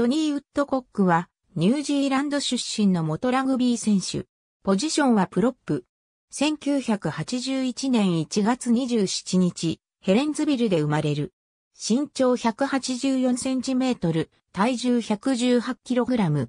トニー・ウッドコックは、ニュージーランド出身の元ラグビー選手。ポジションはプロップ。1981年1月27日、ヘレンズビルで生まれる。身長184センチメートル、体重118キログラム。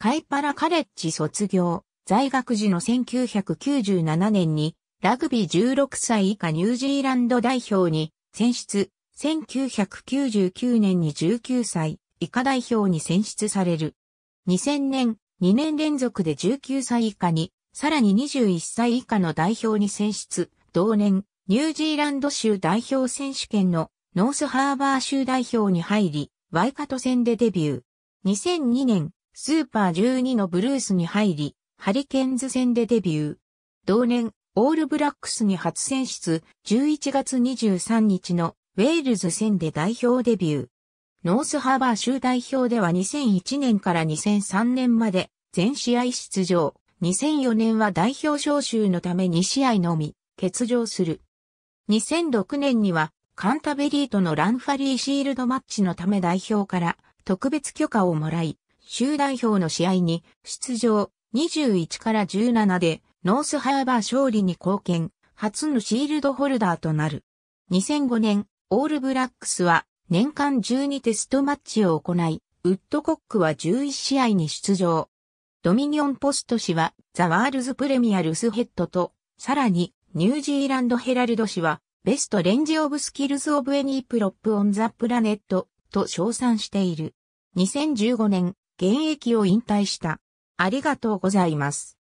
カイパラカレッジ卒業、在学時の1997年に、ラグビー16歳以下ニュージーランド代表に選出、1999年に19歳、以下代表に選出される。2000年、2年連続で19歳以下に、さらに21歳以下の代表に選出、同年、ニュージーランド州代表選手権のノースハーバー州代表に入り、ワイカト戦でデビュー。2002年、スーパー12のブルースに入り、ハリケンズ戦でデビュー。同年、オールブラックスに初選出、11月23日のウェールズ戦で代表デビュー。ノースハーバー州代表では2001年から2003年まで全試合出場。2004年は代表招集のため2試合のみ欠場する。2006年にはカンタベリーとのランファリーシールドマッチのため代表から特別許可をもらい、州代表の試合に出場21から17でノースハーバー勝利に貢献、初のシールドホルダーとなる。2005年、オールブラックスは年間12テストマッチを行い、ウッドコックは11試合に出場。ドミニオンポスト氏はザワールズプレミアルスヘッドと、さらにニュージーランドヘラルド氏はベストレンジオブスキルズオブエニープロップオンザプラネットと称賛している。2015年、現役を引退した。ありがとうございます。